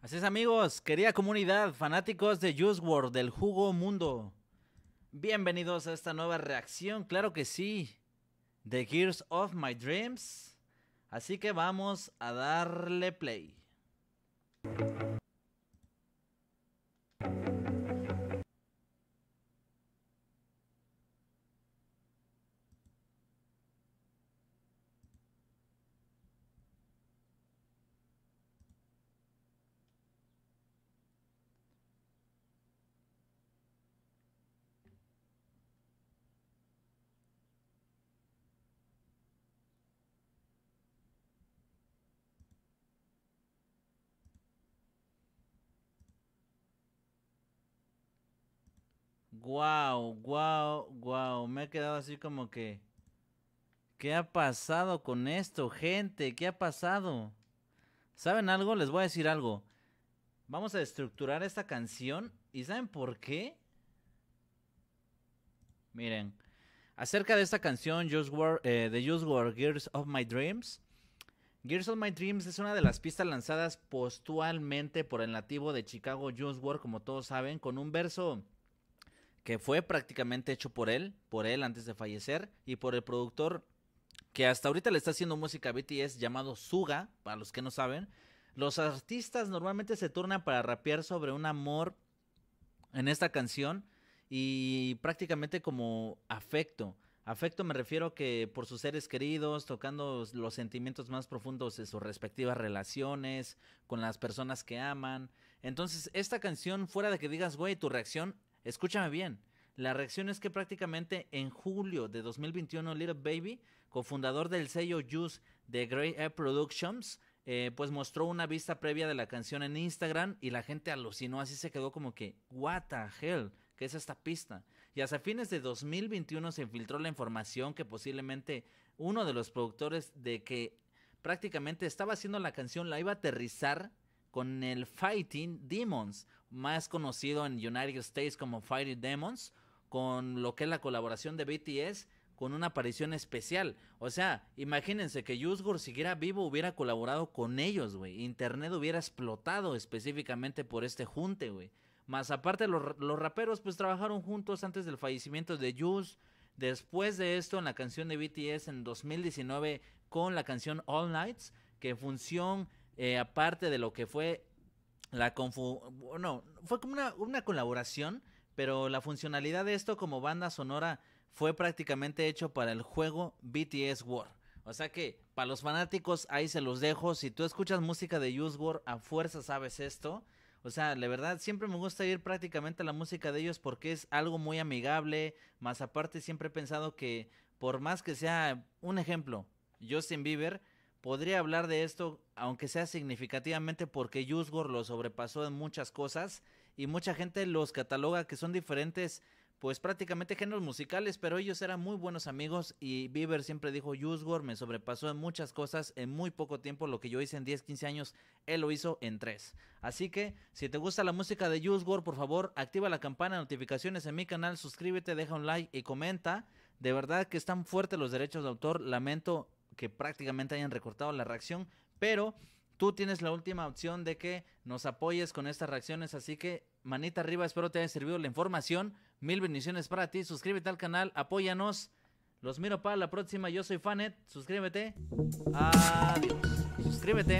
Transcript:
Así es amigos, querida comunidad, fanáticos de Use World del jugo mundo. Bienvenidos a esta nueva reacción, claro que sí, The Gears of My Dreams. Así que vamos a darle play. Wow, guau, wow, Me ha quedado así como que. ¿Qué ha pasado con esto, gente? ¿Qué ha pasado? ¿Saben algo? Les voy a decir algo. Vamos a estructurar esta canción. ¿Y saben por qué? Miren. Acerca de esta canción, eh, de War, The War Gears of My Dreams. Gears of My Dreams es una de las pistas lanzadas postualmente por el nativo de Chicago just War, como todos saben, con un verso que fue prácticamente hecho por él, por él antes de fallecer, y por el productor que hasta ahorita le está haciendo música a BTS llamado Suga, para los que no saben. Los artistas normalmente se turnan para rapear sobre un amor en esta canción y prácticamente como afecto. Afecto me refiero que por sus seres queridos, tocando los sentimientos más profundos de sus respectivas relaciones, con las personas que aman. Entonces, esta canción, fuera de que digas, güey, tu reacción Escúchame bien. La reacción es que prácticamente en julio de 2021 Little Baby, cofundador del sello Juice de Grey Air Productions, eh, pues mostró una vista previa de la canción en Instagram y la gente alucinó, así se quedó como que, what the hell, ¿qué es esta pista? Y hasta fines de 2021 se infiltró la información que posiblemente uno de los productores de que prácticamente estaba haciendo la canción la iba a aterrizar con el Fighting Demons, más conocido en United States como Fighting Demons, con lo que es la colaboración de BTS con una aparición especial. O sea, imagínense que WRLD siguiera vivo hubiera colaborado con ellos, güey. Internet hubiera explotado específicamente por este junte, güey. Más aparte los, raperos pues trabajaron juntos antes del fallecimiento de Juice. Después de esto en la canción de BTS en 2019 con la canción All Nights, que en función eh, aparte de lo que fue la confu... Bueno, fue como una, una colaboración, pero la funcionalidad de esto como banda sonora fue prácticamente hecho para el juego BTS War. O sea que, para los fanáticos, ahí se los dejo. Si tú escuchas música de Use War, a fuerza sabes esto. O sea, la verdad, siempre me gusta ir prácticamente a la música de ellos porque es algo muy amigable. Más aparte, siempre he pensado que, por más que sea, un ejemplo, Justin Bieber podría hablar de esto, aunque sea significativamente, porque Yusgor lo sobrepasó en muchas cosas y mucha gente los cataloga que son diferentes, pues prácticamente géneros musicales, pero ellos eran muy buenos amigos y Bieber siempre dijo, Yusgor me sobrepasó en muchas cosas en muy poco tiempo, lo que yo hice en 10, 15 años, él lo hizo en 3. Así que, si te gusta la música de Yusgor, por favor, activa la campana de notificaciones en mi canal, suscríbete, deja un like y comenta. De verdad que están fuertes los derechos de autor, lamento que prácticamente hayan recortado la reacción, pero tú tienes la última opción de que nos apoyes con estas reacciones, así que manita arriba, espero te haya servido la información, mil bendiciones para ti, suscríbete al canal, apóyanos, los miro para la próxima, yo soy Fanet, suscríbete, adiós, suscríbete.